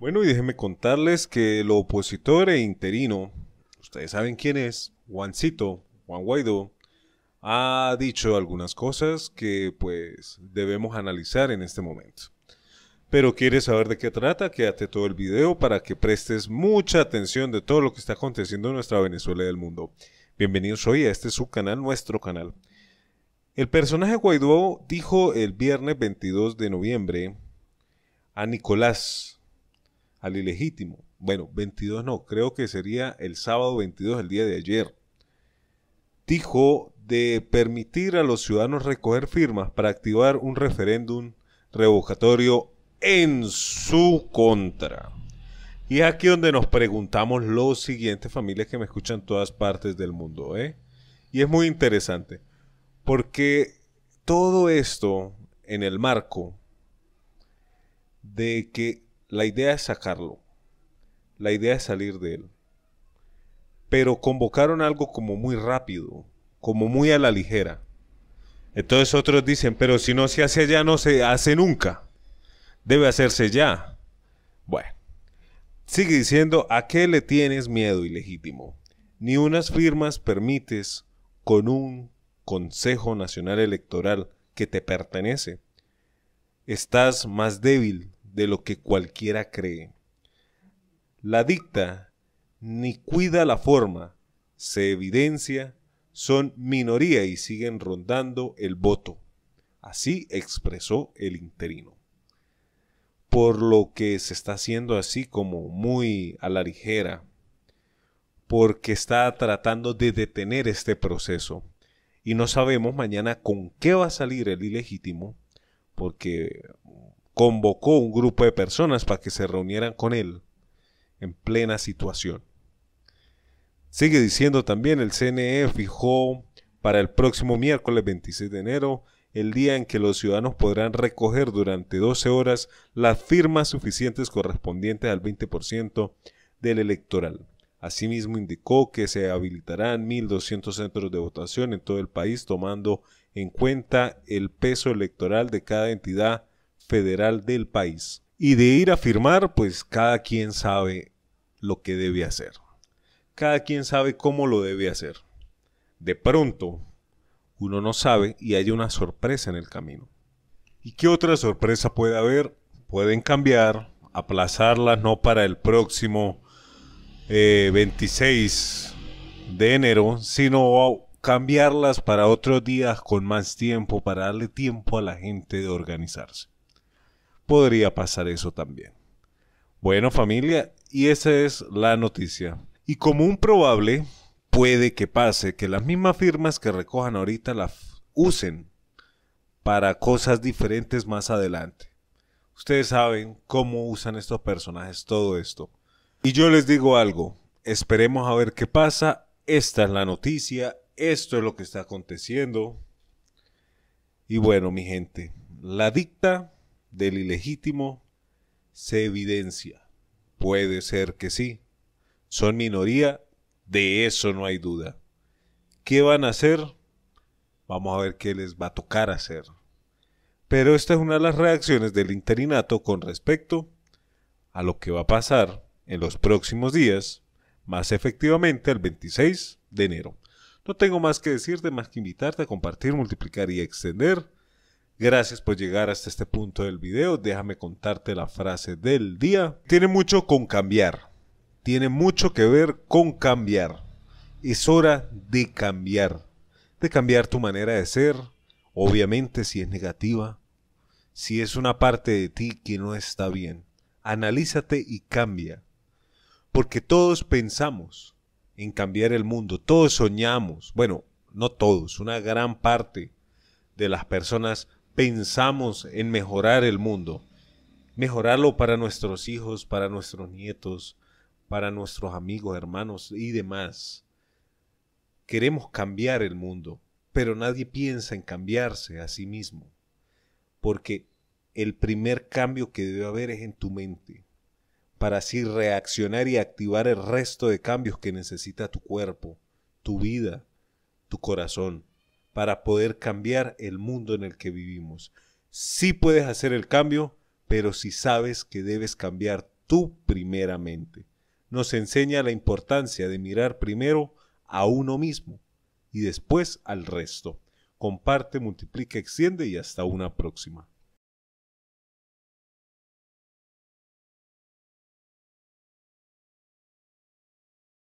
Bueno, y déjenme contarles que el opositor e interino, ustedes saben quién es, Juancito, Juan Guaidó, ha dicho algunas cosas que pues debemos analizar en este momento. Pero quieres saber de qué trata, quédate todo el video para que prestes mucha atención de todo lo que está aconteciendo en nuestra Venezuela y del mundo. Bienvenidos hoy a este canal, nuestro canal. El personaje Guaidó dijo el viernes 22 de noviembre a Nicolás al ilegítimo. Bueno, 22 no, creo que sería el sábado 22, el día de ayer. Dijo de permitir a los ciudadanos recoger firmas para activar un referéndum revocatorio en su contra. Y es aquí donde nos preguntamos lo siguiente, familias que me escuchan todas partes del mundo. ¿eh? Y es muy interesante, porque todo esto en el marco de que la idea es sacarlo. La idea es salir de él. Pero convocaron algo como muy rápido, como muy a la ligera. Entonces otros dicen, pero si no se hace ya, no se hace nunca. Debe hacerse ya. Bueno, sigue diciendo, ¿a qué le tienes miedo ilegítimo? Ni unas firmas permites con un Consejo Nacional Electoral que te pertenece. Estás más débil de lo que cualquiera cree. La dicta ni cuida la forma, se evidencia, son minoría y siguen rondando el voto. Así expresó el interino. Por lo que se está haciendo así como muy a la ligera, porque está tratando de detener este proceso. Y no sabemos mañana con qué va a salir el ilegítimo, porque convocó un grupo de personas para que se reunieran con él en plena situación. Sigue diciendo también, el CNE fijó para el próximo miércoles 26 de enero el día en que los ciudadanos podrán recoger durante 12 horas las firmas suficientes correspondientes al 20% del electoral. Asimismo, indicó que se habilitarán 1.200 centros de votación en todo el país, tomando en cuenta el peso electoral de cada entidad federal del país. Y de ir a firmar, pues cada quien sabe lo que debe hacer. Cada quien sabe cómo lo debe hacer. De pronto, uno no sabe y hay una sorpresa en el camino. ¿Y qué otra sorpresa puede haber? Pueden cambiar, aplazarlas no para el próximo 26 eh, de enero, sino cambiarlas para otros días con más tiempo, para darle tiempo a la gente de organizarse podría pasar eso también. Bueno familia, y esa es la noticia. Y como un probable, puede que pase que las mismas firmas que recojan ahorita las usen para cosas diferentes más adelante. Ustedes saben cómo usan estos personajes todo esto. Y yo les digo algo, esperemos a ver qué pasa. Esta es la noticia, esto es lo que está aconteciendo. Y bueno, mi gente, la dicta del ilegítimo se evidencia. Puede ser que sí. Son minoría, de eso no hay duda. ¿Qué van a hacer? Vamos a ver qué les va a tocar hacer. Pero esta es una de las reacciones del interinato con respecto a lo que va a pasar en los próximos días, más efectivamente el 26 de enero. No tengo más que decirte, más que invitarte a compartir, multiplicar y extender Gracias por llegar hasta este punto del video. Déjame contarte la frase del día. Tiene mucho con cambiar. Tiene mucho que ver con cambiar. Es hora de cambiar. De cambiar tu manera de ser. Obviamente si es negativa. Si es una parte de ti que no está bien. Analízate y cambia. Porque todos pensamos en cambiar el mundo. Todos soñamos. Bueno, no todos. Una gran parte de las personas pensamos en mejorar el mundo, mejorarlo para nuestros hijos, para nuestros nietos, para nuestros amigos, hermanos y demás. Queremos cambiar el mundo, pero nadie piensa en cambiarse a sí mismo, porque el primer cambio que debe haber es en tu mente, para así reaccionar y activar el resto de cambios que necesita tu cuerpo, tu vida, tu corazón para poder cambiar el mundo en el que vivimos. Sí puedes hacer el cambio, pero si sí sabes que debes cambiar tú primeramente. Nos enseña la importancia de mirar primero a uno mismo y después al resto. Comparte, multiplica, extiende y hasta una próxima.